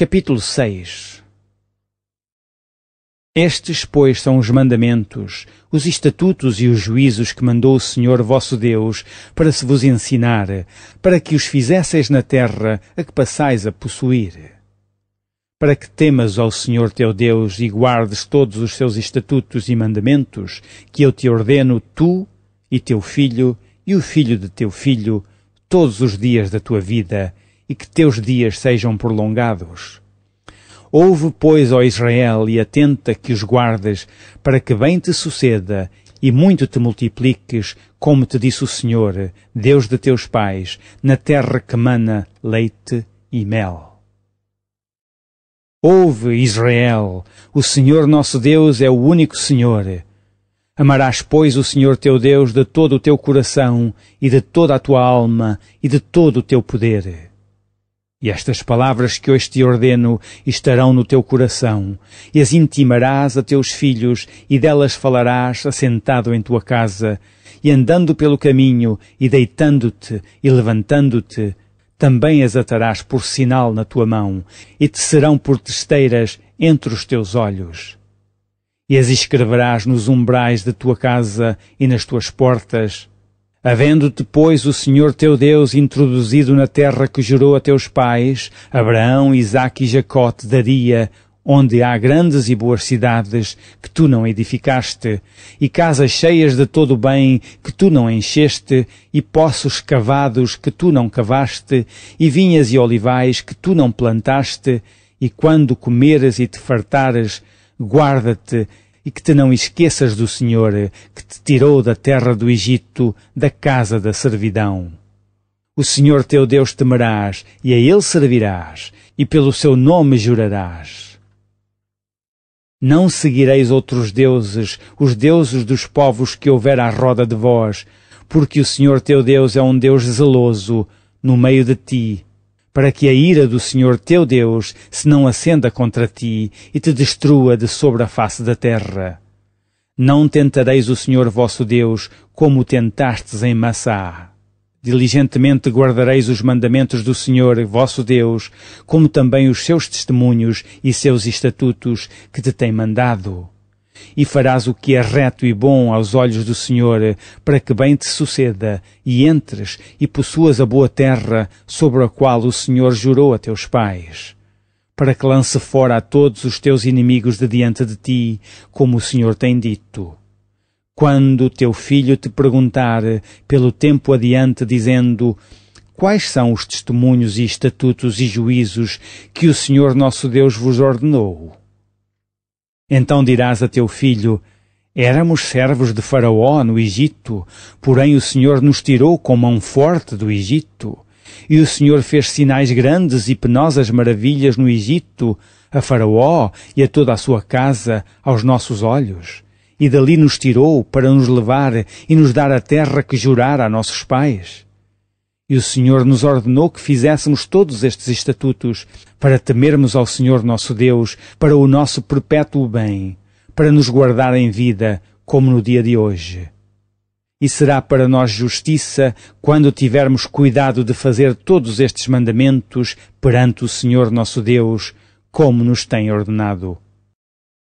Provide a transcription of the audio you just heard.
Capítulo 6 Estes, pois, são os mandamentos, os estatutos e os juízos que mandou o Senhor vosso Deus para se vos ensinar, para que os fizesseis na terra a que passais a possuir. Para que temas ao Senhor teu Deus e guardes todos os seus estatutos e mandamentos, que eu te ordeno, tu e teu filho e o filho de teu filho, todos os dias da tua vida, e que teus dias sejam prolongados. Ouve, pois, ó Israel, e atenta que os guardes, para que bem te suceda e muito te multipliques, como te disse o Senhor, Deus de teus pais, na terra que mana leite e mel. Ouve, Israel, o Senhor nosso Deus é o único Senhor. Amarás, pois, o Senhor teu Deus de todo o teu coração e de toda a tua alma e de todo o teu poder. E estas palavras que hoje te ordeno estarão no teu coração, e as intimarás a teus filhos, e delas falarás assentado em tua casa, e andando pelo caminho, e deitando-te, e levantando-te, também as atarás por sinal na tua mão, e te serão por testeiras entre os teus olhos. E as escreverás nos umbrais da tua casa e nas tuas portas, Havendo-te, pois, o Senhor teu Deus introduzido na terra que jurou a teus pais, Abraão, Isaque e Jacó te daria, onde há grandes e boas cidades que tu não edificaste, e casas cheias de todo o bem que tu não encheste, e poços cavados que tu não cavaste, e vinhas e olivais que tu não plantaste, e quando comeres e te fartares, guarda-te e que te não esqueças do Senhor que te tirou da terra do Egito, da casa da servidão. O Senhor teu Deus temerás, e a Ele servirás, e pelo seu nome jurarás. Não seguireis outros deuses, os deuses dos povos que houver à roda de vós, porque o Senhor teu Deus é um Deus zeloso no meio de ti, para que a ira do Senhor teu Deus se não acenda contra ti e te destrua de sobre a face da terra. Não tentareis o Senhor vosso Deus como tentastes em Massá. Diligentemente guardareis os mandamentos do Senhor vosso Deus, como também os seus testemunhos e seus estatutos que te tem mandado e farás o que é reto e bom aos olhos do Senhor, para que bem te suceda, e entres e possuas a boa terra sobre a qual o Senhor jurou a teus pais. Para que lance fora a todos os teus inimigos de diante de ti, como o Senhor tem dito. Quando teu filho te perguntar pelo tempo adiante, dizendo: Quais são os testemunhos e estatutos e juízos que o Senhor nosso Deus vos ordenou? Então dirás a teu filho: Éramos servos de Faraó no Egito, porém o Senhor nos tirou com mão forte do Egito. E o Senhor fez sinais grandes e penosas maravilhas no Egito, a Faraó e a toda a sua casa, aos nossos olhos. E dali nos tirou para nos levar e nos dar a terra que jurara a nossos pais. E o Senhor nos ordenou que fizéssemos todos estes estatutos para temermos ao Senhor nosso Deus, para o nosso perpétuo bem, para nos guardar em vida, como no dia de hoje. E será para nós justiça quando tivermos cuidado de fazer todos estes mandamentos perante o Senhor nosso Deus, como nos tem ordenado.